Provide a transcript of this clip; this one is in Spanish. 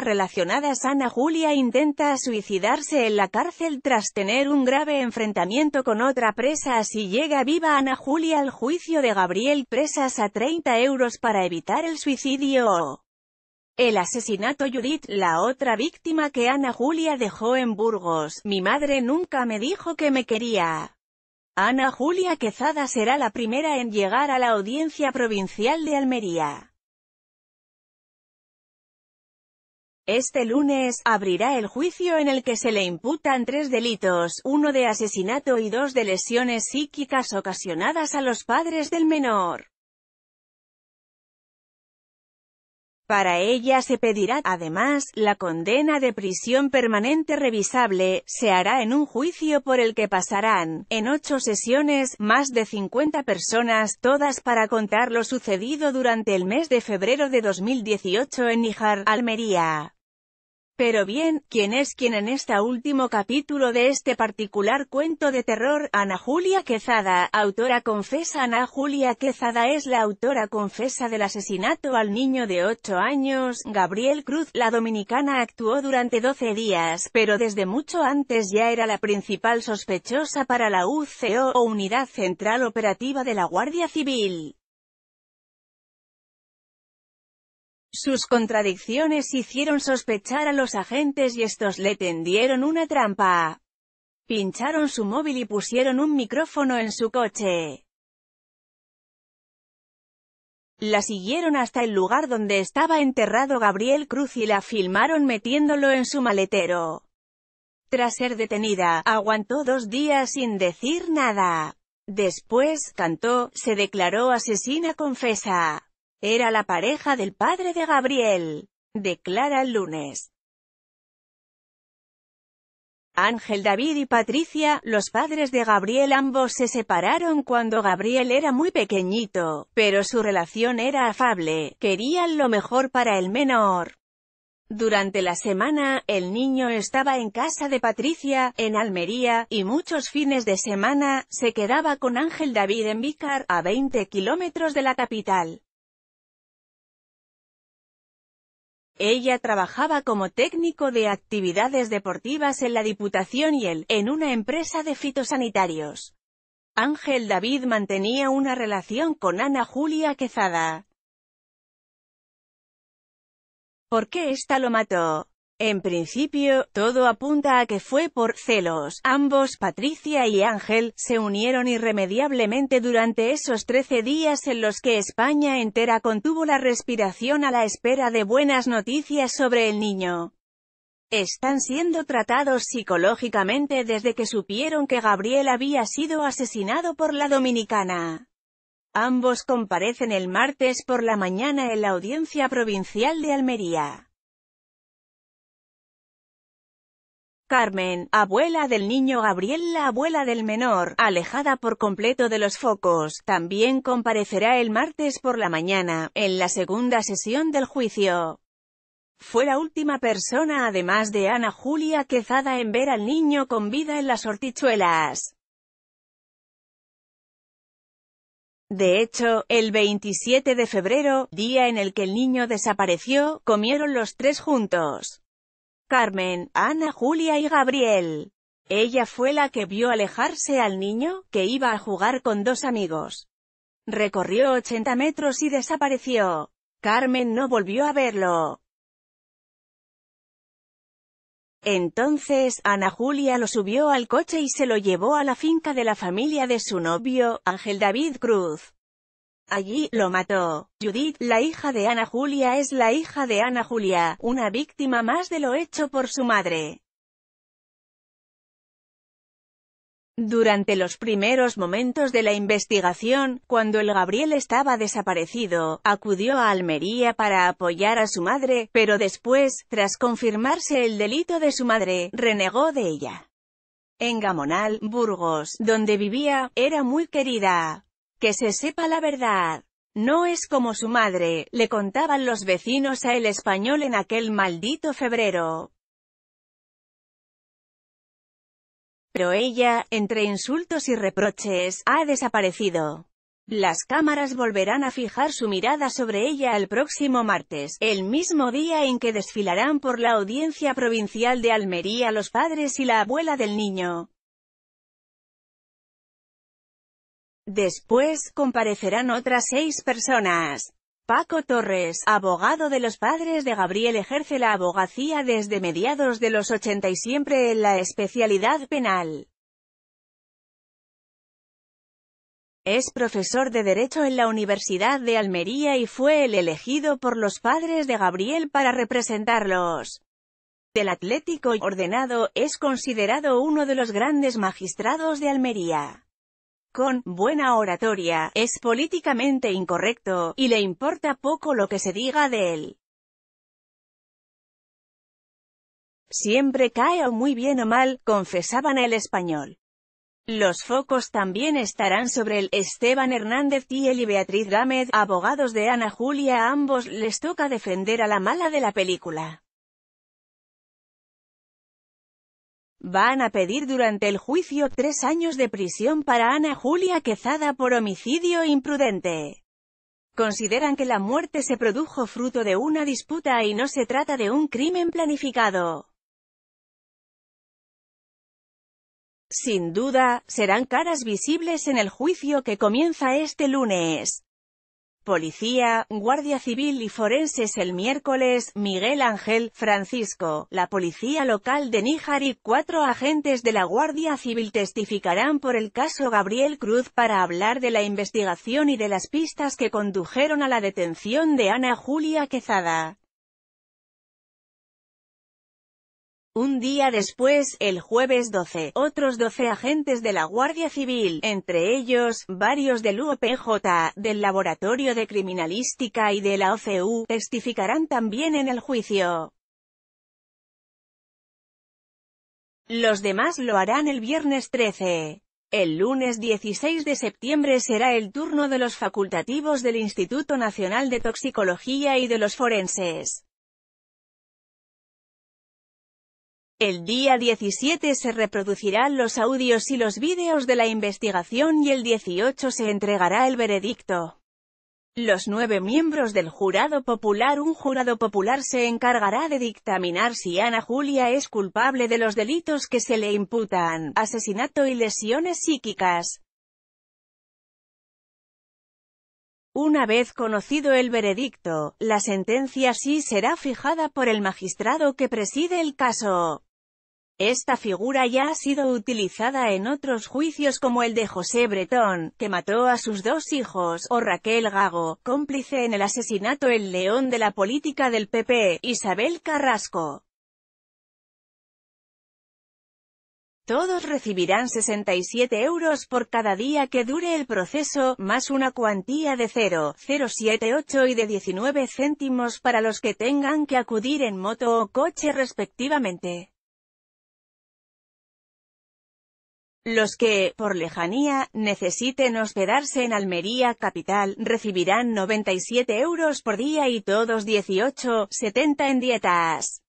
relacionadas Ana Julia intenta suicidarse en la cárcel tras tener un grave enfrentamiento con otra presa Si llega viva Ana Julia al juicio de Gabriel presas a 30 euros para evitar el suicidio el asesinato Judith, la otra víctima que Ana Julia dejó en Burgos, mi madre nunca me dijo que me quería. Ana Julia Quezada será la primera en llegar a la audiencia provincial de Almería. Este lunes, abrirá el juicio en el que se le imputan tres delitos, uno de asesinato y dos de lesiones psíquicas ocasionadas a los padres del menor. Para ella se pedirá, además, la condena de prisión permanente revisable, se hará en un juicio por el que pasarán, en ocho sesiones, más de 50 personas, todas para contar lo sucedido durante el mes de febrero de 2018 en Níjar, Almería. Pero bien, ¿quién es quien en este último capítulo de este particular cuento de terror? Ana Julia Quezada, autora confesa Ana Julia Quezada es la autora confesa del asesinato al niño de 8 años, Gabriel Cruz. La dominicana actuó durante 12 días, pero desde mucho antes ya era la principal sospechosa para la UCO o Unidad Central Operativa de la Guardia Civil. Sus contradicciones hicieron sospechar a los agentes y estos le tendieron una trampa. Pincharon su móvil y pusieron un micrófono en su coche. La siguieron hasta el lugar donde estaba enterrado Gabriel Cruz y la filmaron metiéndolo en su maletero. Tras ser detenida, aguantó dos días sin decir nada. Después, cantó, se declaró asesina confesa. Era la pareja del padre de Gabriel, declara el lunes. Ángel David y Patricia, los padres de Gabriel ambos se separaron cuando Gabriel era muy pequeñito, pero su relación era afable, querían lo mejor para el menor. Durante la semana, el niño estaba en casa de Patricia, en Almería, y muchos fines de semana, se quedaba con Ángel David en Vícar, a 20 kilómetros de la capital. Ella trabajaba como técnico de actividades deportivas en la Diputación y él, en una empresa de fitosanitarios. Ángel David mantenía una relación con Ana Julia Quezada. ¿Por qué ésta lo mató? En principio, todo apunta a que fue por celos. Ambos, Patricia y Ángel, se unieron irremediablemente durante esos trece días en los que España entera contuvo la respiración a la espera de buenas noticias sobre el niño. Están siendo tratados psicológicamente desde que supieron que Gabriel había sido asesinado por la dominicana. Ambos comparecen el martes por la mañana en la audiencia provincial de Almería. Carmen, abuela del niño Gabriel, la abuela del menor, alejada por completo de los focos, también comparecerá el martes por la mañana, en la segunda sesión del juicio. Fue la última persona además de Ana Julia Quezada en ver al niño con vida en las hortichuelas. De hecho, el 27 de febrero, día en el que el niño desapareció, comieron los tres juntos. Carmen, Ana Julia y Gabriel. Ella fue la que vio alejarse al niño, que iba a jugar con dos amigos. Recorrió 80 metros y desapareció. Carmen no volvió a verlo. Entonces, Ana Julia lo subió al coche y se lo llevó a la finca de la familia de su novio, Ángel David Cruz. Allí lo mató. Judith, la hija de Ana Julia es la hija de Ana Julia, una víctima más de lo hecho por su madre. Durante los primeros momentos de la investigación, cuando el Gabriel estaba desaparecido, acudió a Almería para apoyar a su madre, pero después, tras confirmarse el delito de su madre, renegó de ella. En Gamonal, Burgos, donde vivía, era muy querida. Que se sepa la verdad. No es como su madre, le contaban los vecinos a El Español en aquel maldito febrero. Pero ella, entre insultos y reproches, ha desaparecido. Las cámaras volverán a fijar su mirada sobre ella el próximo martes, el mismo día en que desfilarán por la audiencia provincial de Almería los padres y la abuela del niño. Después, comparecerán otras seis personas. Paco Torres, abogado de los padres de Gabriel ejerce la abogacía desde mediados de los 80 y siempre en la especialidad penal. Es profesor de Derecho en la Universidad de Almería y fue el elegido por los padres de Gabriel para representarlos. Del Atlético y ordenado, es considerado uno de los grandes magistrados de Almería con buena oratoria, es políticamente incorrecto, y le importa poco lo que se diga de él. Siempre cae o muy bien o mal, confesaban el español. Los focos también estarán sobre el Esteban Hernández y y Beatriz Gámez, abogados de Ana Julia. A ambos les toca defender a la mala de la película. Van a pedir durante el juicio tres años de prisión para Ana Julia Quezada por homicidio imprudente. Consideran que la muerte se produjo fruto de una disputa y no se trata de un crimen planificado. Sin duda, serán caras visibles en el juicio que comienza este lunes. Policía, Guardia Civil y Forenses el miércoles, Miguel Ángel, Francisco, la policía local de Níjar y cuatro agentes de la Guardia Civil testificarán por el caso Gabriel Cruz para hablar de la investigación y de las pistas que condujeron a la detención de Ana Julia Quezada. Un día después, el jueves 12, otros 12 agentes de la Guardia Civil, entre ellos, varios del UPJ del Laboratorio de Criminalística y de la OCU, testificarán también en el juicio. Los demás lo harán el viernes 13. El lunes 16 de septiembre será el turno de los facultativos del Instituto Nacional de Toxicología y de los forenses. El día 17 se reproducirán los audios y los vídeos de la investigación y el 18 se entregará el veredicto. Los nueve miembros del jurado popular Un jurado popular se encargará de dictaminar si Ana Julia es culpable de los delitos que se le imputan, asesinato y lesiones psíquicas. Una vez conocido el veredicto, la sentencia sí será fijada por el magistrado que preside el caso. Esta figura ya ha sido utilizada en otros juicios como el de José Bretón, que mató a sus dos hijos, o Raquel Gago, cómplice en el asesinato El León de la política del PP, Isabel Carrasco. Todos recibirán 67 euros por cada día que dure el proceso, más una cuantía de 0,078 y de 19 céntimos para los que tengan que acudir en moto o coche respectivamente. Los que, por lejanía, necesiten hospedarse en Almería Capital, recibirán 97 euros por día y todos 70 en dietas.